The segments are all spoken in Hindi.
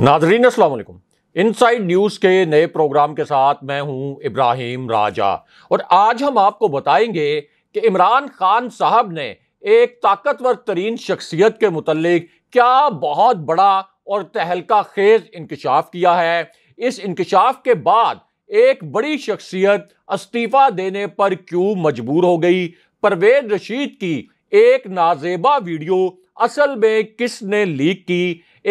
नाजरीन असलकुम इनसाइड न्यूज़ के नए प्रोग्राम के साथ मैं हूं इब्राहिम राजा और आज हम आपको बताएंगे कि इमरान खान साहब ने एक ताकतवर तरीन शख्सियत के मतलब क्या बहुत बड़ा और तहलका खेज इंकशाफ किया है इस इंकशाफ के बाद एक बड़ी शख्सियत इस्तीफ़ा देने पर क्यों मजबूर हो गई परवेज रशीद की एक नाजेबा वीडियो असल में किसने लीक की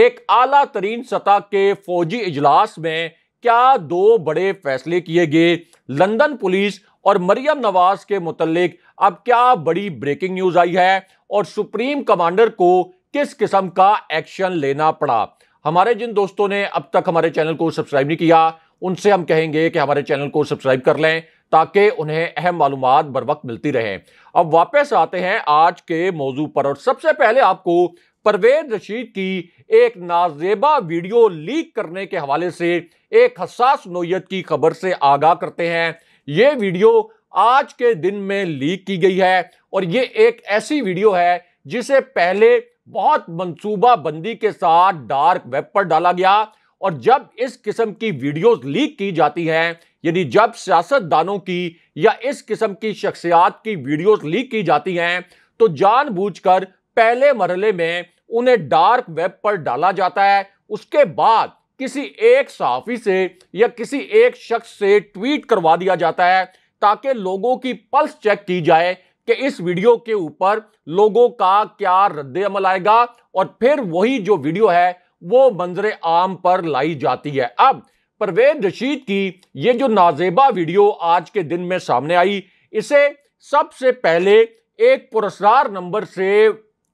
एक आला तरीन सतह के फौजी इजलास में क्या दो बड़े फैसले किए गए लंदन पुलिस और मरियम नवाज के मुतलिक अब क्या बड़ी ब्रेकिंग न्यूज आई है और सुप्रीम कमांडर को किस किस्म का एक्शन लेना पड़ा हमारे जिन दोस्तों ने अब तक हमारे चैनल को सब्सक्राइब नहीं किया उनसे हम कहेंगे कि हमारे चैनल को सब्सक्राइब कर लें ताकि उन्हें अहम मालूम बर वक्त मिलती रहे अब वापस आते हैं आज के मौजू पर और सबसे पहले आपको परवेज रशीद की एक नाजेबा वीडियो लीक करने के हवाले से एक हसास नोयत की खबर से आगाह करते हैं ये वीडियो आज के दिन में लीक की गई है और ये एक ऐसी वीडियो है जिसे पहले बहुत मनसूबा बंदी के साथ डार्क वेब पर डाला गया और जब इस किस्म की वीडियोस लीक की जाती हैं यानी जब सियासतदानों की या इस किस्म की शख्सियात की वीडियोस लीक की जाती हैं तो जानबूझकर पहले मरले में उन्हें डार्क वेब पर डाला जाता है उसके बाद किसी एक साफी से या किसी एक शख्स से ट्वीट करवा दिया जाता है ताकि लोगों की पल्स चेक की जाए कि इस वीडियो के ऊपर लोगों का क्या रद्द अमल आएगा और फिर वही जो वीडियो है वो मंजर आम पर लाई जाती है अब परवेज रशीद की ये जो नाजेबा वीडियो आज के दिन में सामने आई इसे सबसे पहले एक पुरस्कार नंबर से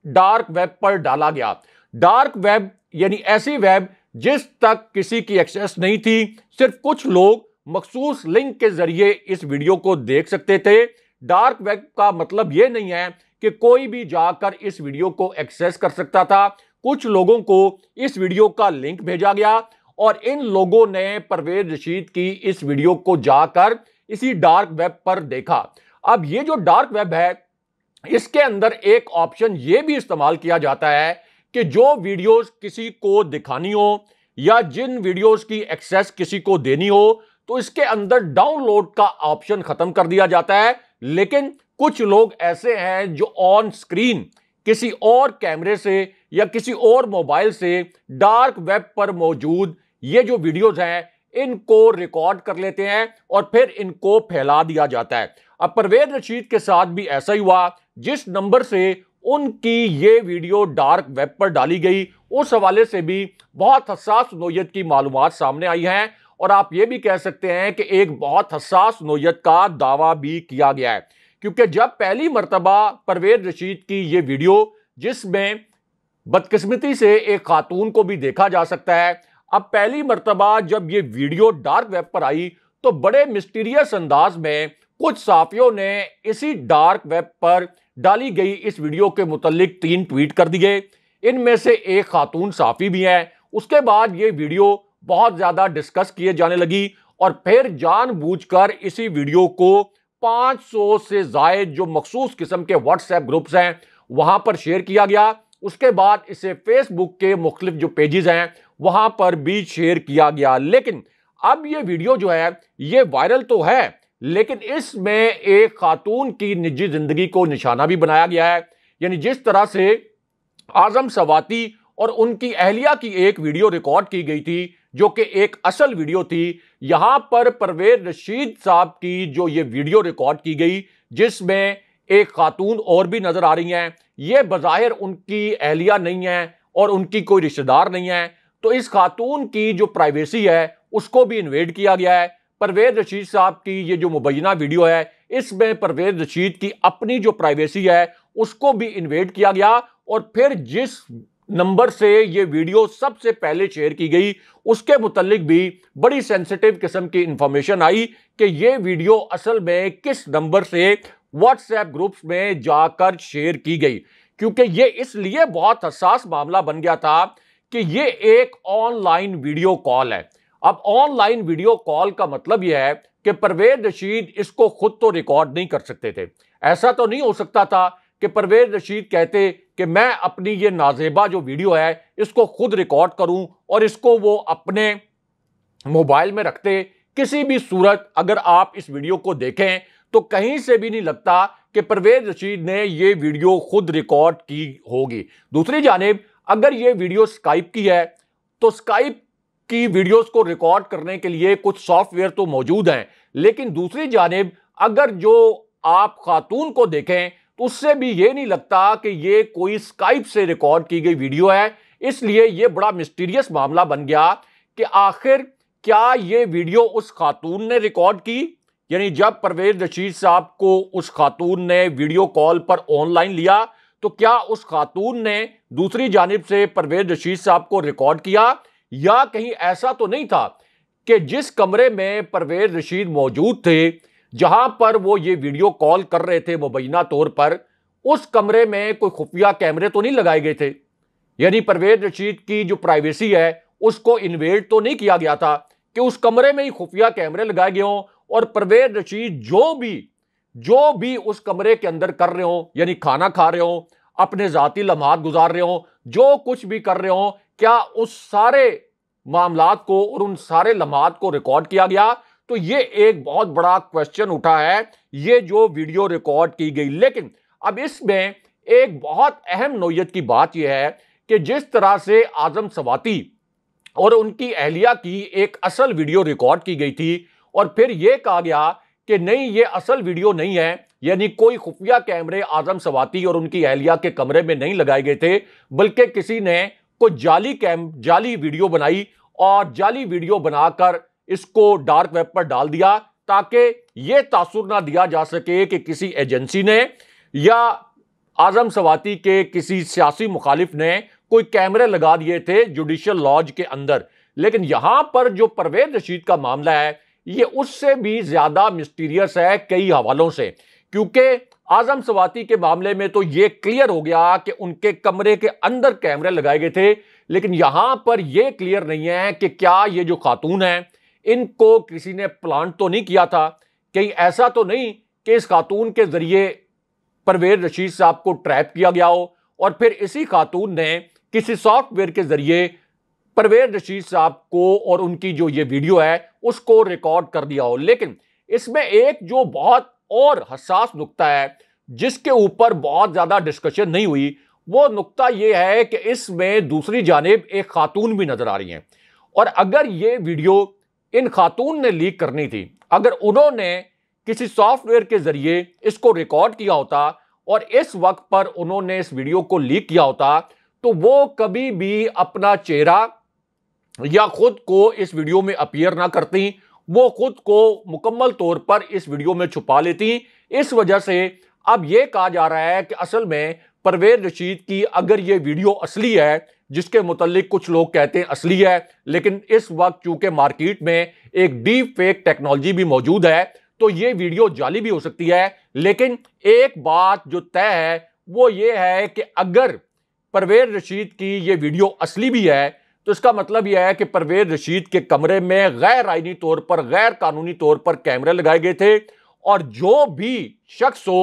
डार्क वेब पर डाला गया डार्क वेब यानी ऐसी वेब जिस तक किसी की एक्सेस नहीं थी सिर्फ कुछ लोग मखसूस लिंक के जरिए इस वीडियो को देख सकते थे डार्क वेब का मतलब यह नहीं है कि कोई भी जाकर इस वीडियो को एक्सेस कर सकता था कुछ लोगों को इस वीडियो का लिंक भेजा गया और इन लोगों ने परवेज रशीद की इस वीडियो को जाकर इसी डार्क वेब पर देखा अब ये जो डार्क वेब है इसके अंदर एक ऑप्शन ये भी इस्तेमाल किया जाता है कि जो वीडियोस किसी को दिखानी हो या जिन वीडियोस की एक्सेस किसी को देनी हो तो इसके अंदर डाउनलोड का ऑप्शन खत्म कर दिया जाता है लेकिन कुछ लोग ऐसे हैं जो ऑन स्क्रीन किसी और कैमरे से या किसी और मोबाइल से डार्क वेब पर मौजूद ये जो वीडियोस हैं इनको रिकॉर्ड कर लेते हैं और फिर इनको फैला दिया जाता है अब परवेज रशीद के साथ भी ऐसा ही हुआ जिस नंबर से उनकी ये वीडियो डार्क वेब पर डाली गई उस हवाले से भी बहुत हसास नोयत की मालूम सामने आई हैं और आप ये भी कह सकते हैं कि एक बहुत हसास नोयत का दावा भी किया गया है क्योंकि जब पहली मरतबा परवेज रशीद की ये वीडियो जिसमें बदकस्मती से एक खातून को भी देखा जा सकता है अब पहली मरतबा जब ये वीडियो डार्क वेब पर आई तो बड़े मिस्टीरियस अंदाज में कुछ साफियों ने इसी डार्क वेब पर डाली गई इस वीडियो के मुतलिक तीन ट्वीट कर दिए इनमें से एक खातून साफ़ी भी हैं उसके बाद ये वीडियो बहुत ज़्यादा डिस्कस किए जाने लगी और फिर जानबूझकर इसी वीडियो को 500 से जायद जो मखसूस किस्म के व्हाट्सएप ग्रुप्स हैं वहाँ पर शेयर किया गया उसके बाद इसे फेसबुक के मुख्तफ जो पेजेस हैं वहाँ पर भी शेयर किया गया लेकिन अब ये वीडियो जो है ये वायरल तो है लेकिन इसमें एक खातून की निजी ज़िंदगी को निशाना भी बनाया गया है यानी जिस तरह से आज़म सवाती और उनकी अहलिया की एक वीडियो रिकॉर्ड की गई थी जो कि एक असल वीडियो थी यहां पर परवेज रशीद साहब की जो ये वीडियो रिकॉर्ड की गई जिसमें एक खातून और भी नज़र आ रही हैं ये बाहिर उनकी अहलिया नहीं है और उनकी कोई रिश्तेदार नहीं है तो इस खातून की जो प्राइवेसी है उसको भी इन्वेड किया गया है परवेज रशीद साहब की ये जो मुबैना वीडियो है इसमें परवेज रशीद की अपनी जो प्राइवेसी है उसको भी इन्वेट किया गया और फिर जिस नंबर से ये वीडियो सबसे पहले शेयर की गई उसके मुतलिक भी बड़ी सेंसिटिव किस्म की इंफॉर्मेशन आई कि ये वीडियो असल में किस नंबर से व्हाट्सएप ग्रुप्स में जाकर शेयर की गई क्योंकि ये इसलिए बहुत हसास मामला बन गया था कि ये एक ऑनलाइन वीडियो कॉल है अब ऑनलाइन वीडियो कॉल का मतलब यह है कि परवेज रशीद इसको खुद तो रिकॉर्ड नहीं कर सकते थे ऐसा तो नहीं हो सकता था कि परवेज रशीद कहते कि मैं अपनी ये नाजेबा जो वीडियो है इसको खुद रिकॉर्ड करूं और इसको वो अपने मोबाइल में रखते किसी भी सूरत अगर आप इस वीडियो को देखें तो कहीं से भी नहीं लगता कि परवेज रशीद ने ये वीडियो खुद रिकॉर्ड की होगी दूसरी जानब अगर ये वीडियो स्काइप की है तो स्काइप की वीडियोस को रिकॉर्ड करने के लिए कुछ सॉफ्टवेयर तो मौजूद हैं लेकिन दूसरी जानब अगर जो आप खातून को देखें तो उससे भी ये नहीं लगता कि ये कोई स्काइप से रिकॉर्ड की गई वीडियो है इसलिए ये बड़ा मिस्टीरियस मामला बन गया कि आखिर क्या ये वीडियो उस खातून ने रिकॉर्ड की यानी जब परवेज रशीद साहब को उस खातून ने वीडियो कॉल पर ऑनलाइन लिया तो क्या उस खातून ने दूसरी जानब से परवेज रशीद साहब को रिकॉर्ड किया या कहीं ऐसा तो नहीं था कि जिस कमरे में परवेज रशीद मौजूद थे जहां पर वो ये वीडियो कॉल कर रहे थे मुबैना तौर पर उस कमरे में कोई खुफिया कैमरे तो नहीं लगाए गए थे यानी परवेज रशीद की जो प्राइवेसी है उसको इन्वेट तो नहीं किया गया था कि उस कमरे में ही खुफिया कैमरे लगाए गए हों और परवेज रशीद जो भी जो भी उस कमरे के अंदर कर रहे हों यानी खाना खा रहे हों अपने ज़ाती लम्हात गुजार रहे हों जो कुछ भी कर रहे हों क्या उस सारे मामला को और उन सारे लम्हात को रिकॉर्ड किया गया तो ये एक बहुत बड़ा क्वेश्चन उठा है ये जो वीडियो रिकॉर्ड की गई लेकिन अब इसमें एक बहुत अहम नोयत की बात यह है कि जिस तरह से आजम सवाती और उनकी अहलिया की एक असल वीडियो रिकॉर्ड की गई थी और फिर यह कहा गया कि नहीं ये असल वीडियो नहीं है यानी कोई खुफिया कैमरे आजम सवाती और उनकी अहलिया के कमरे में नहीं लगाए गए थे बल्कि किसी ने को जाली कैम जाली वीडियो बनाई और जाली वीडियो बनाकर इसको डार्क वेब पर डाल दिया ताकि ये तासुर ना दिया जा सके कि किसी एजेंसी ने या आजम सवाती के किसी सियासी मुखालिफ ने कोई कैमरे लगा दिए थे जुडिशल लॉज के अंदर लेकिन यहां पर जो परवेज रशीद का मामला है ये उससे भी ज्यादा मिस्टीरियस है कई हवालों से क्योंकि आजम सवाती के मामले में तो यह क्लियर हो गया कि उनके कमरे के अंदर कैमरे लगाए गए थे लेकिन यहां पर यह क्लियर नहीं है कि क्या ये जो खातून है इनको किसी ने प्लान तो नहीं किया था कहीं ऐसा तो नहीं कि इस खातून के जरिए परवेज रशीद साहब को ट्रैप किया गया हो और फिर इसी खातून ने किसी सॉफ्टवेयर के जरिए परवेज रशीद साहब को और उनकी जो ये वीडियो है उसको रिकॉर्ड कर दिया हो लेकिन इसमें एक जो बहुत और हसास नुकता है जिसके ऊपर बहुत ज़्यादा डिस्कशन नहीं हुई वो नुकता ये है कि इसमें दूसरी जानब एक खातून भी नज़र आ रही हैं और अगर ये वीडियो इन खातून ने लीक करनी थी अगर उन्होंने किसी सॉफ्टवेयर के ज़रिए इसको रिकॉर्ड किया होता और इस वक्त पर उन्होंने इस वीडियो को लीक किया होता तो वो कभी भी अपना चेहरा या खुद को इस वीडियो में अपियर ना करती वो खुद को मुकम्मल तौर पर इस वीडियो में छुपा लेती इस वजह से अब ये कहा जा रहा है कि असल में परवेज रशीद की अगर ये वीडियो असली है जिसके मुतलिक कुछ लोग कहते हैं असली है लेकिन इस वक्त चूंकि मार्केट में एक डीप फेक टेक्नोलॉजी भी मौजूद है तो ये वीडियो जाली भी हो सकती है लेकिन एक बात जो तय है वो ये है कि अगर परवेज रशीद की ये वीडियो असली भी है तो इसका मतलब यह है कि परवेज रशीद के कमरे में गैर आइनी तौर पर गैर कानूनी तौर पर कैमरे लगाए गए थे और जो भी शख्स हो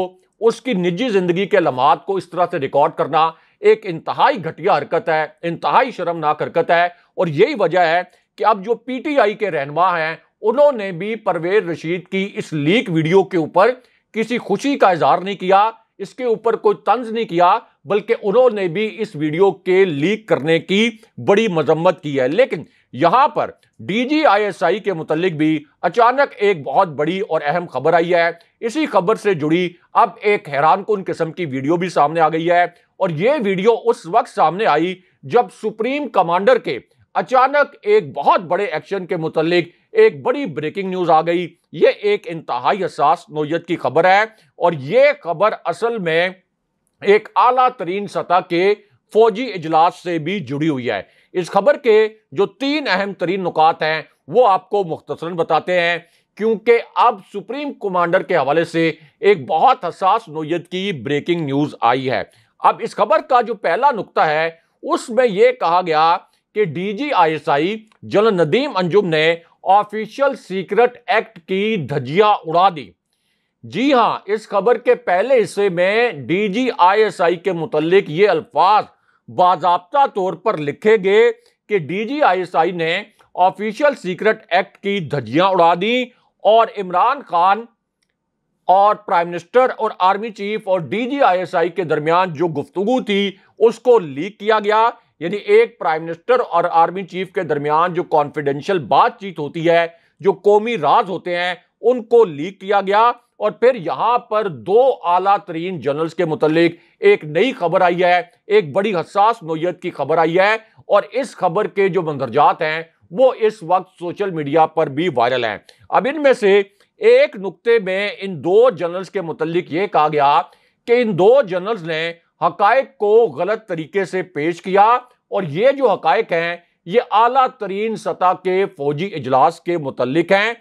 उसकी निजी जिंदगी के लम्हात को इस तरह से रिकॉर्ड करना एक इंतहाई घटिया हरकत है इंतहाई शर्मनाक हरकत है और यही वजह है कि अब जो पीटीआई के रहनमा हैं उन्होंने भी परवेज रशीद की इस लीक वीडियो के ऊपर किसी खुशी का इजहार नहीं किया इसके ऊपर कोई तंज नहीं किया बल्कि उन्होंने भी इस वीडियो के लीक करने की बड़ी मजम्मत की है लेकिन यहां पर डीजीआईएसआई के मुतलिक भी अचानक एक बहुत बड़ी और अहम खबर आई है इसी खबर से जुड़ी अब एक हैरान कन किस्म की वीडियो भी सामने आ गई है और ये वीडियो उस वक्त सामने आई जब सुप्रीम कमांडर के अचानक एक बहुत बड़े एक्शन के मुतलिक एक बड़ी ब्रेकिंग न्यूज आ गई ये एक इंतहाई हसास नोयत की खबर है और ये खबर असल में एक आला तरीन सतह के फौजी इजलास से भी जुड़ी हुई है इस खबर के जो तीन अहम तरीन नुकात हैं वो आपको मुख्तर बताते हैं क्योंकि अब सुप्रीम कमांडर के हवाले से एक बहुत हसास नोयत की ब्रेकिंग न्यूज़ आई है अब इस खबर का जो पहला नुकता है उसमें यह कहा गया कि S I general Nadeem Anjum ने ऑफिशियल सीक्रेट एक्ट की धजिया उड़ा दी जी हां इस खबर के पहले हिस्से में डीजीआईएसआई के मुतलिक ये अल्फाज बाजाबता तौर पर लिखे गए कि डीजीआईएसआई ने ऑफिशियल सीक्रेट एक्ट की धज्जियां उड़ा दी और इमरान खान और प्राइम मिनिस्टर और आर्मी चीफ और डीजीआईएसआई के दरमियान जो गुफ्तु थी उसको लीक किया गया यानी एक प्राइम मिनिस्टर और आर्मी चीफ के दरमियान जो कॉन्फिडेंशियल बातचीत होती है जो कौमी राज होते हैं उनको लीक किया गया और फिर यहां पर दो आला तरीन जर्नल्स के मुतलिक एक नई खबर आई है एक बड़ी हसास नोयत की खबर आई है और इस खबर के जो मंदरजात हैं वो इस वक्त सोशल मीडिया पर भी वायरल हैं अब इनमें से एक नुकते में इन दो जर्नल्स के मुतलिक ये कहा गया कि इन दो जर्नल्स ने हकायक को गलत तरीके से पेश किया और ये जो हकायक हैं ये आला तरीन सतह के फौजी इजलास के मुतलिक हैं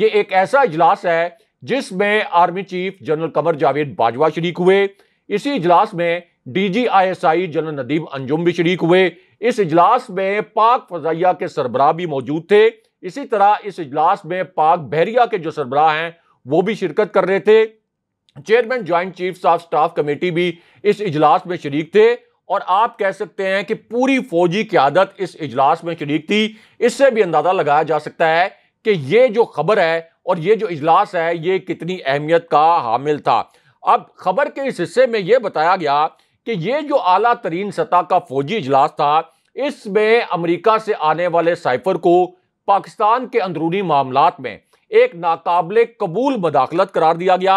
ये एक ऐसा इजलास है जिसमें army chief general Qamar Javed Bajwa शरीक हुए इसी इजलास में डीजीआईएसआई जनरल नदीम अंजुम भी शरीक हुए इस इजलास में पाक फजाइया के सरबराह भी मौजूद थे इसी तरह इस इजलास में पाक बहरिया के जो सरबराह हैं वो भी शिरकत कर रहे थे chairman joint chief of staff committee भी इस इजलास में शरीक थे और आप कह सकते हैं कि पूरी फौजी क्यादत इस इजलास में शरीक थी इससे भी अंदाजा लगाया जा सकता है कि ये जो खबर है और ये जो इजलास है ये कितनी अहमियत का हामिल था अब खबर के इस हिस्से में ये बताया गया कि ये जो अला तरीन सतह का फौजी इजलास था इसमें अमरीका से आने वाले साइफर को पाकिस्तान के अंदरूनी मामला में एक नाकबले कबूल मदाखलत करार दिया गया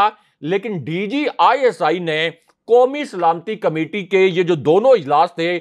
लेकिन D G I S I ने कौमी सलामती कमेटी के ये जो दोनों इजलास थे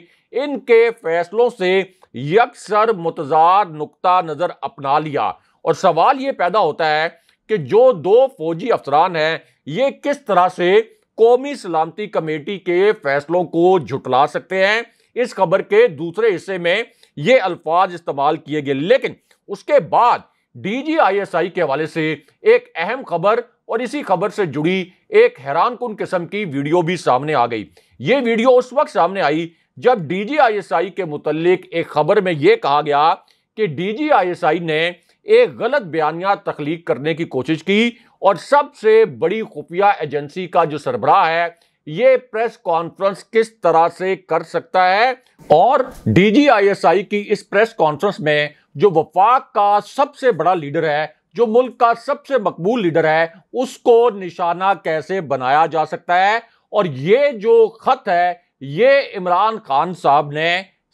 इनके फैसलों से यकसर मुतजार नुकता नज़र अपना लिया और सवाल ये पैदा होता है कि जो दो फौजी अफसरान हैं ये किस तरह से कौमी सलामती कमेटी के फैसलों को झुटला सकते हैं इस खबर के दूसरे हिस्से में ये अल्फाज इस्तेमाल किए गए लेकिन उसके बाद डीजीआईएसआई के हवाले से एक अहम खबर और इसी खबर से जुड़ी एक हैरान कन किस्म की वीडियो भी सामने आ गई ये वीडियो उस वक्त सामने आई जब डीजीआईएसआई के मुतलिक एक खबर में यह कहा गया कि डीजीआईएसआई ने एक गलत बयानिया तख्लीक करने की कोशिश की और सबसे बड़ी खुफिया एजेंसी का जो सरबराह है ये प्रेस कॉन्फ्रेंस किस तरह से कर सकता है और डीजीआईएसआई की इस प्रेस कॉन्फ्रेंस में जो वफाक का सबसे बड़ा लीडर है जो मुल्क का सबसे मकबूल लीडर है उसको निशाना कैसे बनाया जा सकता है और ये जो खत है ये इमरान खान साहब ने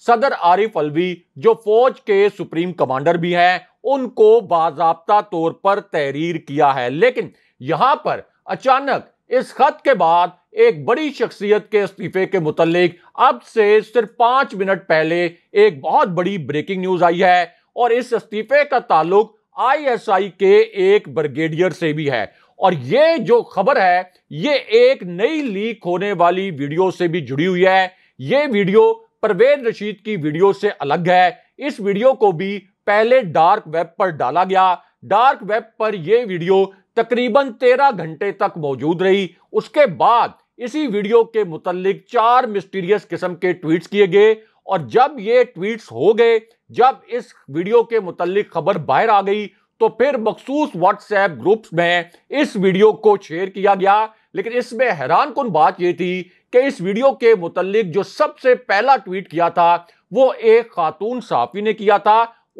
सदर आरिफ अलवी जो फौज के सुप्रीम कमांडर भी हैं उनको बाजाबता तौर पर तहरीर किया है लेकिन यहां पर अचानक इस खत के बाद एक बड़ी शख्सियत के इस्तीफे के मुतलिक अब से सिर्फ पांच मिनट पहले एक बहुत बड़ी ब्रेकिंग न्यूज आई है और इस इस्तीफे का ताल्लुक आईएसआई के एक ब्रिगेडियर से भी है और ये जो खबर है ये एक नई लीक होने वाली वीडियो से भी जुड़ी हुई है ये वीडियो परवेज रशीद की वीडियो से अलग है इस वीडियो को भी पहले डार्क वेब पर डाला गया डार्क वेब पर यह वीडियो तकरीबन तेरह घंटे तक मौजूद रही उसके बाद इसी वीडियो के मुतलिक चार मिस्टीरियस किस्म के ट्वीट्स किए गए और जब ये ट्वीट्स हो गए जब इस वीडियो के मुतलिक खबर बाहर आ गई तो फिर मखसूस व्हाट्सएप ग्रुप्स में इस वीडियो को शेयर किया गया लेकिन इसमें हैरान कन बात यह थी कि इस वीडियो के मुतलिक जो सबसे पहला ट्वीट किया था वो एक खातून साफी ने किया था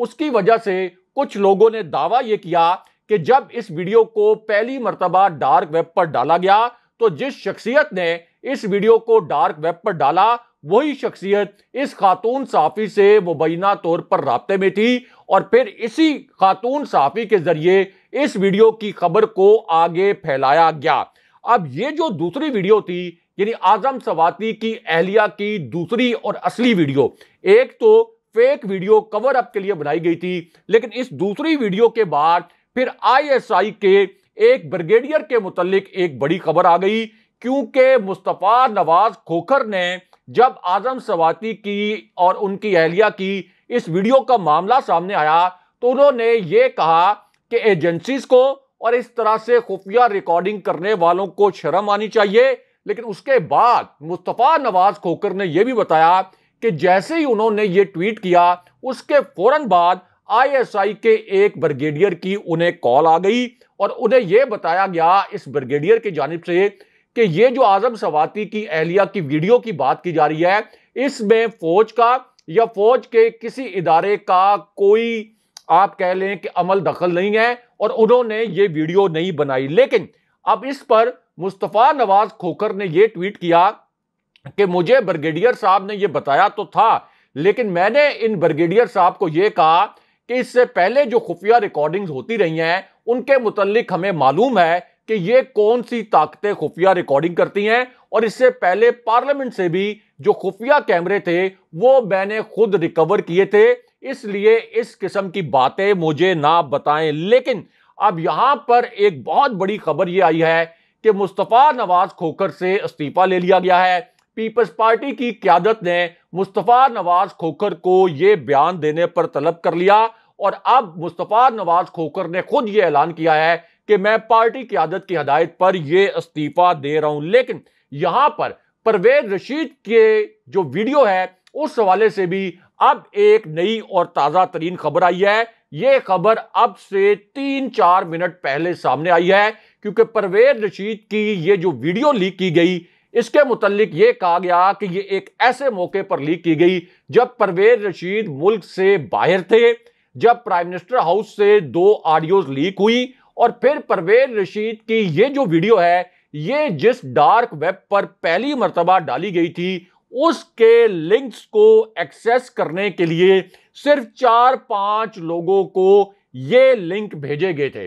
उसकी वजह से कुछ लोगों ने दावा यह किया कि जब इस वीडियो को पहली मरतबा डार्क वेब पर डाला गया तो जिस शख्सियत ने इस वीडियो को डार्क वेब पर डाला वही शख्सियत इस खातून साफी से मुबैना तौर पर रबते में थी और फिर इसी खातून साफी के ज़रिए इस वीडियो की खबर को आगे फैलाया गया अब ये जो दूसरी वीडियो थी यानी आजम सवाती की अहलिया की दूसरी और असली वीडियो एक तो फेक वीडियो कवर अप के लिए बनाई गई थी लेकिन इस दूसरी वीडियो के बाद फिर आईएसआई के एक ब्रिगेडियर के मुतलिक एक बड़ी खबर आ गई क्योंकि मुस्तफ़ा नवाज खोखर ने जब आजम सवाती की और उनकी अहलिया की इस वीडियो का मामला सामने आया तो उन्होंने ये कहा कि एजेंसीज को और इस तरह से खुफिया रिकॉर्डिंग करने वालों को शर्म आनी चाहिए लेकिन उसके बाद मुस्तफ़ा नवाज खोकर ने यह भी बताया कि जैसे ही उन्होंने ये ट्वीट किया उसके फौरन बाद आईएसआई के एक ब्रिगेडियर की उन्हें कॉल आ गई और उन्हें यह बताया गया इस ब्रिगेडियर की जानब से कि ये जो आजम सवाती की अहलिया की वीडियो की बात की जा रही है इसमें फौज का या फौज के किसी इदारे का कोई आप कह लें कि अमल दखल नहीं है और उन्होंने ये वीडियो नहीं बनाई लेकिन अब इस पर मुस्तफ़ा नवाज खोकर ने यह ट्वीट किया कि मुझे ब्रिगेडियर साहब ने यह बताया तो था लेकिन मैंने इन ब्रिगेडियर साहब को यह कहा कि इससे पहले जो खुफिया रिकॉर्डिंग्स होती रही हैं उनके मुतलिक हमें मालूम है कि ये कौन सी ताकतें खुफिया रिकॉर्डिंग करती हैं और इससे पहले पार्लियामेंट से भी जो खुफिया कैमरे थे वो मैंने खुद रिकवर किए थे इसलिए इस किस्म की बातें मुझे ना बताएं लेकिन अब यहां पर एक बहुत बड़ी खबर ये आई है कि मुस्तफ़ा नवाज खोकर से इस्तीफा ले लिया गया है पीपल्स पार्टी की क्यादत ने मुस्तफ़ा नवाज खोकर को ये बयान देने पर तलब कर लिया और अब मुस्तफ़ा नवाज खोकर ने खुद ये ऐलान किया है कि मैं पार्टी की आदत की हदायत पर यह इस्तीफा दे रहा हूं लेकिन यहां पर परवेज रशीद के जो वीडियो है उस हवाले से भी अब एक नई और ताज़ा तरीन खबर आई है यह खबर अब से तीन चार मिनट पहले सामने आई है क्योंकि परवेज रशीद की ये जो वीडियो लीक की गई इसके मुतलिक ये कहा गया कि ये एक ऐसे मौके पर लीक की गई जब परवेज रशीद मुल्क से बाहर थे जब प्राइम मिनिस्टर हाउस से दो ऑडियोज लीक हुई और फिर परवेज रशीद की ये जो वीडियो है ये जिस डार्क वेब पर पहली मरतबा डाली गई थी उसके लिंक्स को एक्सेस करने के लिए सिर्फ चार पांच लोगों को ये लिंक भेजे गए थे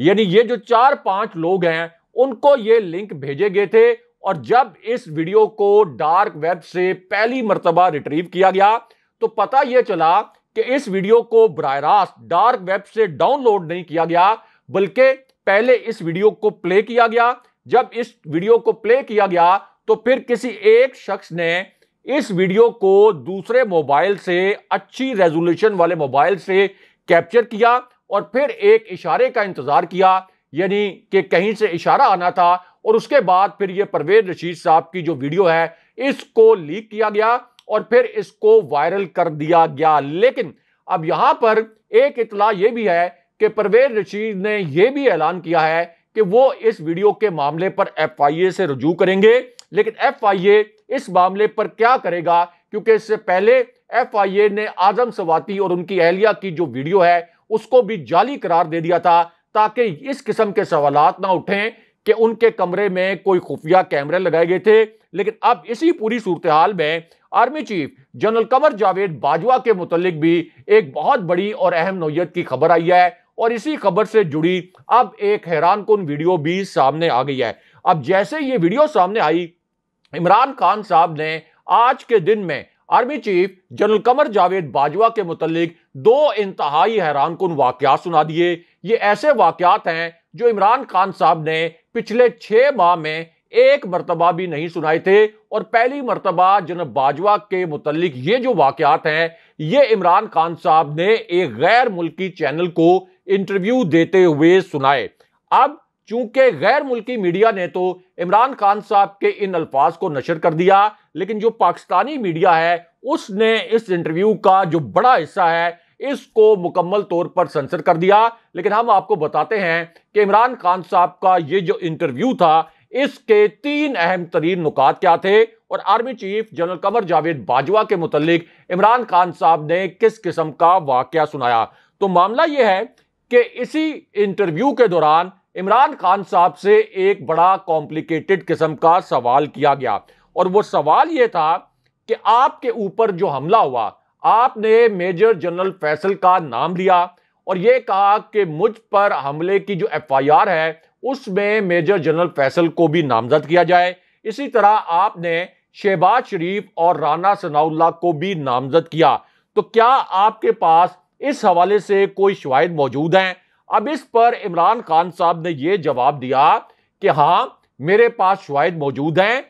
यानी ये जो चार पांच लोग हैं उनको ये लिंक भेजे गए थे और जब इस वीडियो को डार्क वेब से पहली मरतबा रिट्रीव किया गया तो पता यह चला कि इस वीडियो को बर रास्त डार्क वेब से डाउनलोड नहीं किया गया बल्कि पहले इस वीडियो को प्ले किया गया जब इस वीडियो को प्ले किया गया तो फिर किसी एक शख्स ने इस वीडियो को दूसरे मोबाइल से अच्छी रेजोल्यूशन वाले मोबाइल से कैप्चर किया और फिर एक इशारे का इंतज़ार किया यानी कि कहीं से इशारा आना था और उसके बाद फिर ये परवेज रशीद साहब की जो वीडियो है इसको लीक किया गया और फिर इसको वायरल कर दिया गया लेकिन अब यहां पर एक इतला यह भी है कि परवेज रशीद ने यह भी ऐलान किया है कि वो इस वीडियो के मामले पर एफ आई ए से रजू करेंगे लेकिन एफ आई ए इस मामले पर क्या करेगा क्योंकि इससे पहले एफ आई ए ने आजम सवाती और उनकी अहलिया की जो वीडियो है उसको भी जाली करार दे दिया था ताकि इस किस्म के सवाल ना उठें कि उनके कमरे में कोई खुफिया कैमरे लगाए गए थे लेकिन अब इसी पूरी सूरत हाल में army chief general Qamar Javed Bajwa के मुतलिक भी एक बहुत बड़ी और अहम नोयत की खबर आई है और इसी खबर से जुड़ी अब एक हैरान कन वीडियो भी सामने आ गई है अब जैसे ये वीडियो सामने आई इमरान खान साहब ने आज के दिन में army chief general Qamar Javed Bajwa के मुतलिक दो इंतहाई हैरान कन वाकत सुना दिए ये ऐसे वाकत हैं जो इमरान खान साहब ने पिछले छः माह में एक मरतबा भी नहीं सुनाए थे और पहली मरतबा जनब बाजवा के मुतलिक ये जो वाकत हैं ये इमरान खान साहब ने एक गैर मुल्की चैनल को इंटरव्यू देते हुए सुनाए अब चूंकि गैर मुल्की मीडिया ने तो इमरान खान साहब के इन अल्फाज को नशर कर दिया लेकिन जो पाकिस्तानी मीडिया है उसने इस इंटरव्यू का जो बड़ा हिस्सा है इसको मुकम्मल तौर पर सेंसर कर दिया लेकिन हम आपको बताते हैं कि इमरान खान साहब का ये जो इंटरव्यू था इसके तीन अहम तरीन नुकात क्या थे और army chief general Qamar Javed Bajwa के मुतलिक इमरान खान साहब ने किस किस्म का वाक्य सुनाया तो मामला यह है कि इसी इंटरव्यू के दौरान इमरान खान साहब से एक बड़ा कॉम्प्लिकेटेड किस्म का सवाल किया गया और वो सवाल यह था कि आपके ऊपर जो हमला हुआ आपने मेजर जनरल फैसल का नाम लिया और ये कहा कि मुझ पर हमले की जो एफआईआर है उसमें मेजर जनरल फैसल को भी नामजद किया जाए इसी तरह आपने शहबाज शरीफ और राना सनाउल्ला को भी नामजद किया तो क्या आपके पास इस हवाले से कोई शवाद मौजूद हैं अब इस पर इमरान खान साहब ने यह जवाब दिया कि हां मेरे पास शवाद मौजूद हैं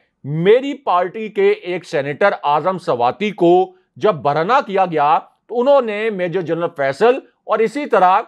मेरी पार्टी के एक सेनेटर आजम सवाती को जब भरना किया गया तो उन्होंने मेजर जनरल फैसल और इसी तरह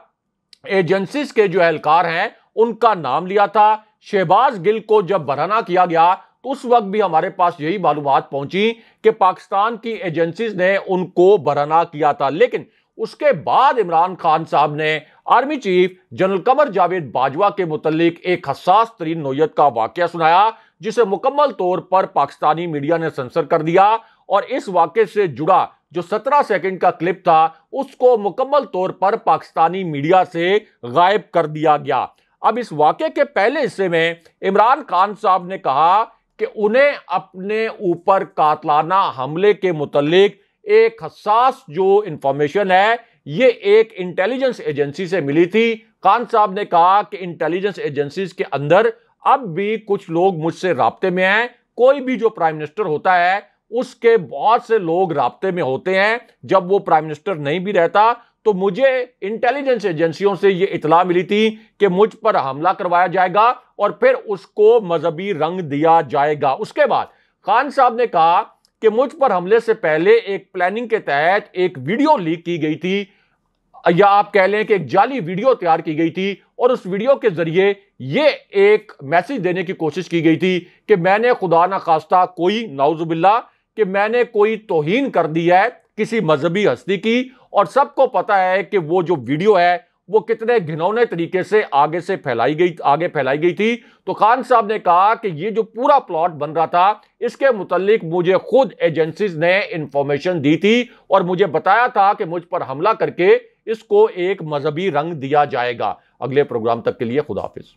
एजेंसीज के जो एहलकार हैं उनका नाम लिया था शहबाज गिल को जब भराना किया गया तो उस वक्त भी हमारे पास यही मालूम पहुंची कि पाकिस्तान की एजेंसीज ने उनको भराना किया था लेकिन उसके बाद इमरान खान साहब ने army chief general Qamar Javed Bajwa के मुतलिक एक हसास तरीन नोयत का वाक्य सुनाया जिसे मुकम्मल तौर पर पाकिस्तानी मीडिया ने सेंसर कर दिया और इस वाक्य से जुड़ा जो 17 सेकंड का क्लिप था उसको मुकम्मल तौर पर पाकिस्तानी मीडिया से गायब कर दिया गया अब इस वाक्य के पहले हिस्से में इमरान खान साहब ने कहा कि उन्हें अपने ऊपर कातलाना हमले के मुतलिक एक हसास जो इंफॉर्मेशन है ये एक इंटेलिजेंस एजेंसी से मिली थी खान साहब ने कहा कि इंटेलिजेंस एजेंसी के अंदर अब भी कुछ लोग मुझसे रबते में हैं कोई भी जो प्राइम मिनिस्टर होता है उसके बहुत से लोग रबते में होते हैं जब वो प्राइम मिनिस्टर नहीं भी रहता तो मुझे इंटेलिजेंस एजेंसियों से ये इतला मिली थी कि मुझ पर हमला करवाया जाएगा और फिर उसको मजहबी रंग दिया जाएगा उसके बाद खान साहब ने कहा कि मुझ पर हमले से पहले एक प्लानिंग के तहत एक वीडियो लीक की गई थी या आप कह लें कि एक जाली वीडियो तैयार की गई थी और उस वीडियो के जरिए ये एक मैसेज देने की कोशिश की गई थी कि मैंने खुदा ना खास्ता कोई नाउजुबिल्ला कि मैंने कोई तोहन कर दी है किसी मजहबी हस्ती की और सबको पता है कि वो जो वीडियो है वो कितने घिनौने तरीके से आगे से फैलाई गई आगे फैलाई गई थी तो खान साहब ने कहा कि ये जो पूरा प्लॉट बन रहा था इसके मुतलिक मुझे खुद एजेंसीज ने इंफॉर्मेशन दी थी और मुझे बताया था कि मुझ पर हमला करके इसको एक मजहबी रंग दिया जाएगा अगले प्रोग्राम तक के लिए खुदाफिज